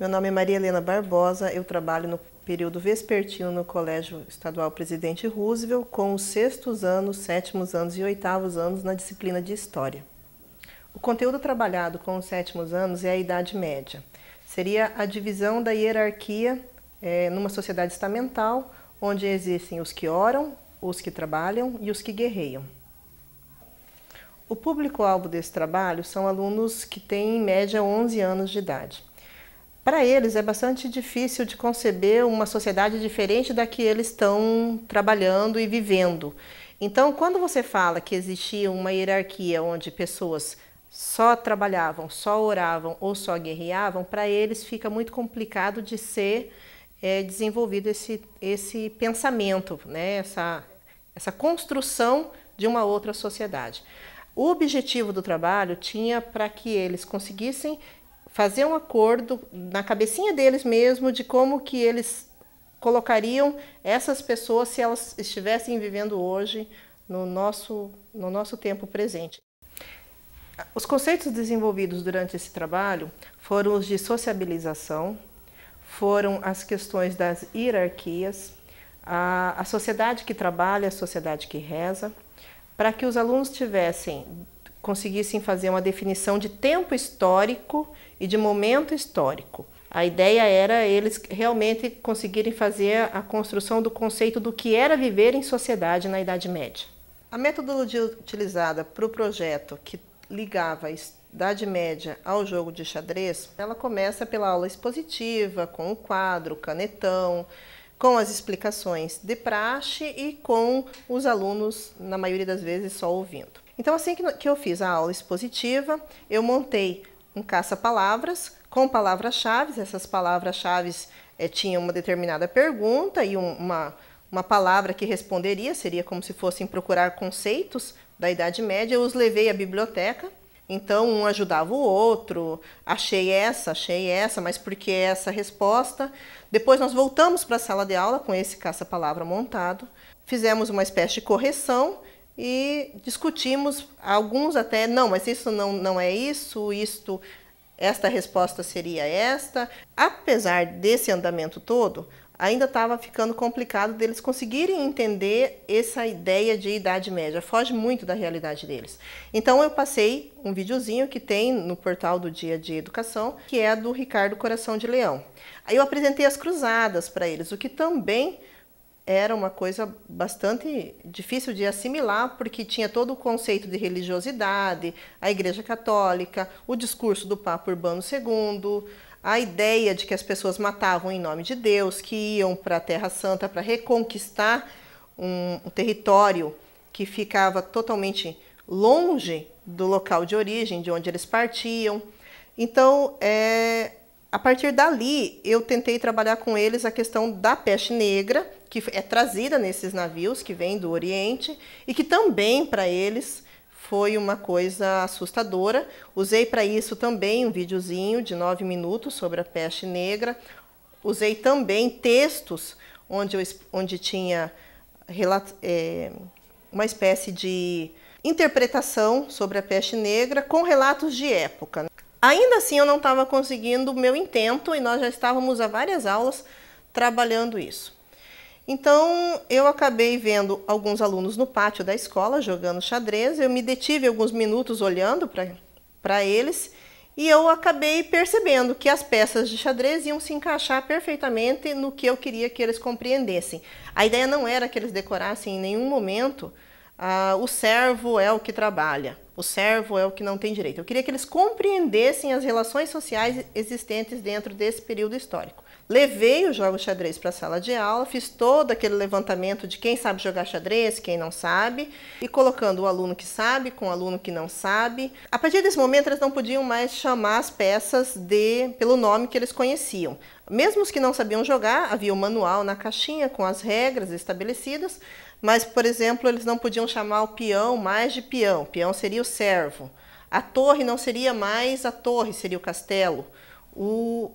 Meu nome é Maria Helena Barbosa, eu trabalho no período vespertino no Colégio Estadual Presidente Roosevelt, com os sextos anos, sétimos anos e oitavos anos na disciplina de História. O conteúdo trabalhado com os sétimos anos é a Idade Média. Seria a divisão da hierarquia é, numa sociedade estamental, onde existem os que oram, os que trabalham e os que guerreiam. O público-alvo desse trabalho são alunos que têm, em média, 11 anos de idade para eles é bastante difícil de conceber uma sociedade diferente da que eles estão trabalhando e vivendo. Então, quando você fala que existia uma hierarquia onde pessoas só trabalhavam, só oravam ou só guerreavam, para eles fica muito complicado de ser é, desenvolvido esse, esse pensamento, né? essa, essa construção de uma outra sociedade. O objetivo do trabalho tinha para que eles conseguissem fazer um acordo na cabecinha deles mesmo de como que eles colocariam essas pessoas se elas estivessem vivendo hoje no nosso, no nosso tempo presente. Os conceitos desenvolvidos durante esse trabalho foram os de sociabilização, foram as questões das hierarquias, a, a sociedade que trabalha, a sociedade que reza, para que os alunos tivessem conseguissem fazer uma definição de tempo histórico e de momento histórico. A ideia era eles realmente conseguirem fazer a construção do conceito do que era viver em sociedade na Idade Média. A metodologia utilizada para o projeto, que ligava a Idade Média ao jogo de xadrez, ela começa pela aula expositiva, com o quadro, canetão, com as explicações de praxe e com os alunos, na maioria das vezes, só ouvindo. Então, assim que, que eu fiz a aula expositiva, eu montei um caça-palavras com palavras-chave. Essas palavras-chave é, eh, tinham uma determinada pergunta e um, uma, uma palavra que responderia, seria como se fossem procurar conceitos da Idade Média. Eu os levei à biblioteca então, um ajudava o outro. Achei essa, achei essa, mas por que essa resposta? Depois, nós voltamos para a sala de aula com esse caça-palavra montado, fizemos uma espécie de correção e discutimos, alguns até, não, mas isso não, não é isso, isto, esta resposta seria esta. Apesar desse andamento todo, ainda estava ficando complicado deles conseguirem entender essa ideia de idade média, foge muito da realidade deles. Então eu passei um videozinho que tem no portal do Dia de Educação, que é do Ricardo Coração de Leão. Aí eu apresentei as cruzadas para eles, o que também era uma coisa bastante difícil de assimilar, porque tinha todo o conceito de religiosidade, a Igreja Católica, o discurso do Papa Urbano II, a ideia de que as pessoas matavam em nome de Deus, que iam para a Terra Santa para reconquistar um, um, território que ficava totalmente longe do local de origem, de onde eles partiam. Então, é, a partir dali, eu tentei trabalhar com eles a questão da peste negra, que é trazida nesses navios que vêm do Oriente e que também para eles foi uma coisa assustadora. Usei para isso também um videozinho de nove minutos sobre a peste negra. Usei também textos onde, eu, onde tinha é, uma espécie de interpretação sobre a peste negra com relatos de época. Ainda assim, eu não estava conseguindo o meu intento e nós já estávamos há várias aulas trabalhando isso. Então eu acabei vendo alguns alunos no pátio da escola jogando xadrez, eu me detive alguns minutos olhando para eles e eu acabei percebendo que as peças de xadrez iam se encaixar perfeitamente no que eu queria que eles compreendessem. A ideia não era que eles decorassem em nenhum momento ah, o servo é o que trabalha. O servo é o que não tem direito. Eu queria que eles compreendessem as relações sociais existentes dentro desse período histórico. Levei o jogo xadrez para a sala de aula, fiz todo aquele levantamento de quem sabe jogar xadrez, quem não sabe, e colocando o aluno que sabe com o aluno que não sabe. A partir desse momento, eles não podiam mais chamar as peças de pelo nome que eles conheciam. Mesmo os que não sabiam jogar, havia o um manual na caixinha com as regras estabelecidas, mas, por exemplo, eles não podiam chamar o peão mais de peão. Peão seria o servo. A torre não seria mais a torre, seria o castelo. O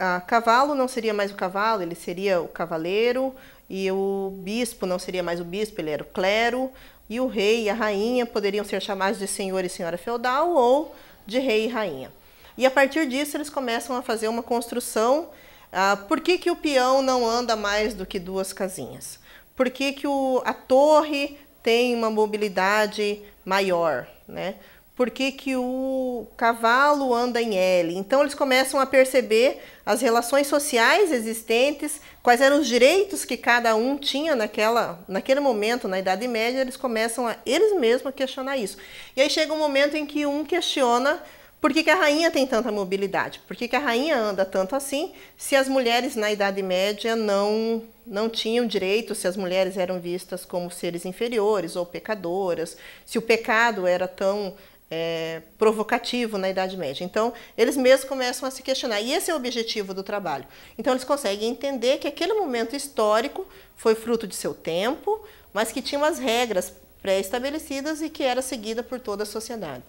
a, cavalo não seria mais o cavalo, ele seria o cavaleiro. E o bispo não seria mais o bispo, ele era o clero. E o rei e a rainha poderiam ser chamados de senhor e senhora feudal ou de rei e rainha. E a partir disso eles começam a fazer uma construção. Ah, por que, que o peão não anda mais do que duas casinhas? Por que, que o, a torre tem uma mobilidade maior? Né? Por que, que o cavalo anda em L? Então eles começam a perceber as relações sociais existentes, quais eram os direitos que cada um tinha naquela, naquele momento, na Idade Média, eles começam a eles mesmos questionar isso. E aí chega um momento em que um questiona por que, que, a rainha tem tanta mobilidade? Por que, que, a rainha anda tanto assim se as mulheres na Idade Média não, não tinham direito, se as mulheres eram vistas como seres inferiores ou pecadoras, se o pecado era tão é, provocativo na Idade Média? Então, eles mesmos começam a se questionar. E esse é o objetivo do trabalho. Então, eles conseguem entender que aquele momento histórico foi fruto de seu tempo, mas que tinha umas regras pré-estabelecidas e que era seguida por toda a sociedade.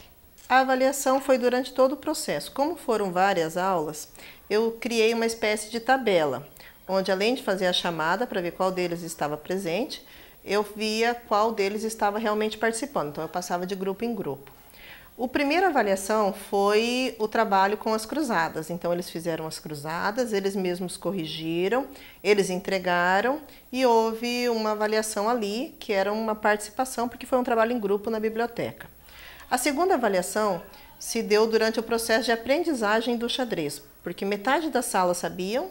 A avaliação foi durante todo o processo. Como foram várias aulas, eu criei uma espécie de tabela, onde além de fazer a chamada para ver qual deles estava presente, eu via qual deles estava realmente participando. Então eu passava de grupo em grupo. O primeira avaliação foi o trabalho com as cruzadas. Então eles fizeram as cruzadas, eles mesmos corrigiram, eles entregaram e houve uma avaliação ali que era uma participação porque foi um trabalho em grupo na biblioteca. A segunda avaliação se deu durante o processo de aprendizagem do xadrez, porque metade da sala sabiam,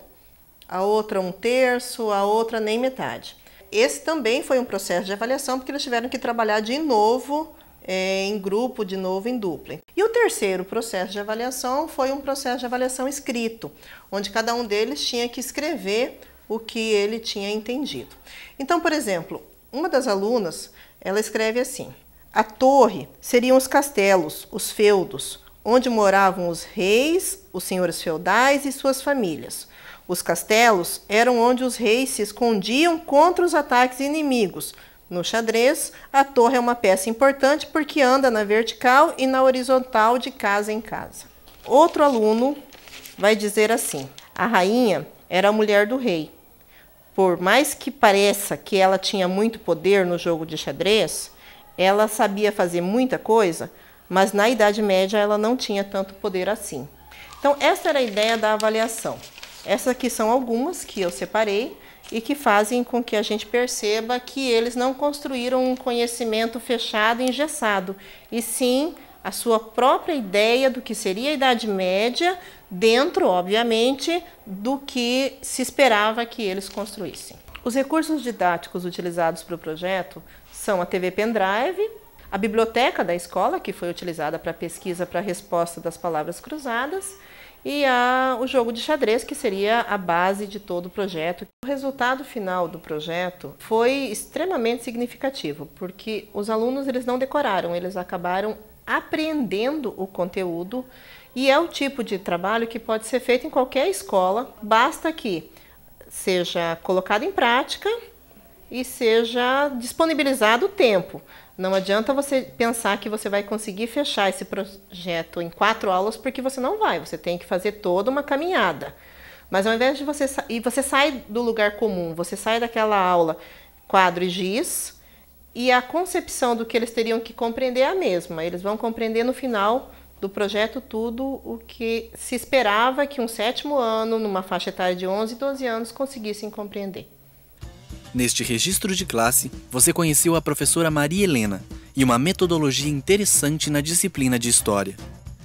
a outra um terço, a outra nem metade. Esse também foi um processo de avaliação, porque eles tiveram que trabalhar de novo é, em grupo, de novo em dupla. E o terceiro processo de avaliação foi um processo de avaliação escrito, onde cada um deles tinha que escrever o que ele tinha entendido. Então, por exemplo, uma das alunas, ela escreve assim: a torre seriam os castelos, os feudos, onde moravam os reis, os senhores feudais e suas famílias. Os castelos eram onde os reis se escondiam contra os ataques inimigos. No xadrez, a torre é uma peça importante porque anda na vertical e na horizontal de casa em casa. Outro aluno vai dizer assim: a rainha era a mulher do rei. Por mais que pareça que ela tinha muito poder no jogo de xadrez, ela sabia fazer muita coisa, mas na Idade Média ela não tinha tanto poder assim. Então, essa era a ideia da avaliação. Essas aqui são algumas que eu separei e que fazem com que a gente perceba que eles não construíram um conhecimento fechado e engessado, e sim a sua própria ideia do que seria a Idade Média, dentro, obviamente, do que se esperava que eles construíssem. Os recursos didáticos utilizados para o projeto são a TV Pendrive, a biblioteca da escola, que foi utilizada para pesquisa para resposta das palavras cruzadas, e a, o jogo de xadrez, que seria a base de todo o projeto. O resultado final do projeto foi extremamente significativo, porque os alunos eles não decoraram, eles acabaram aprendendo o conteúdo e é o tipo de trabalho que pode ser feito em qualquer escola, basta que seja colocado em prática e seja disponibilizado o tempo. Não adianta você pensar que você vai conseguir fechar esse projeto em quatro aulas, porque você não vai. Você tem que fazer toda uma caminhada. Mas ao invés de você e você sai do lugar comum, você sai daquela aula quadro e giz e a concepção do que eles teriam que compreender é a mesma. Eles vão compreender no final do projeto tudo o que se esperava que um sétimo ano, numa faixa etária de 11 12 anos, conseguissem compreender. Neste registro de classe, você conheceu a professora Maria Helena e uma metodologia interessante na disciplina de História.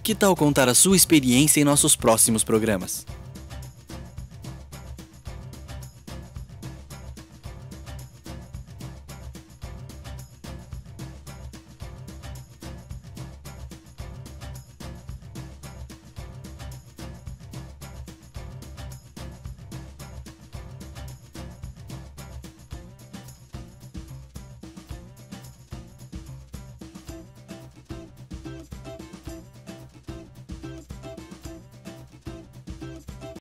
Que tal contar a sua experiência em nossos próximos programas?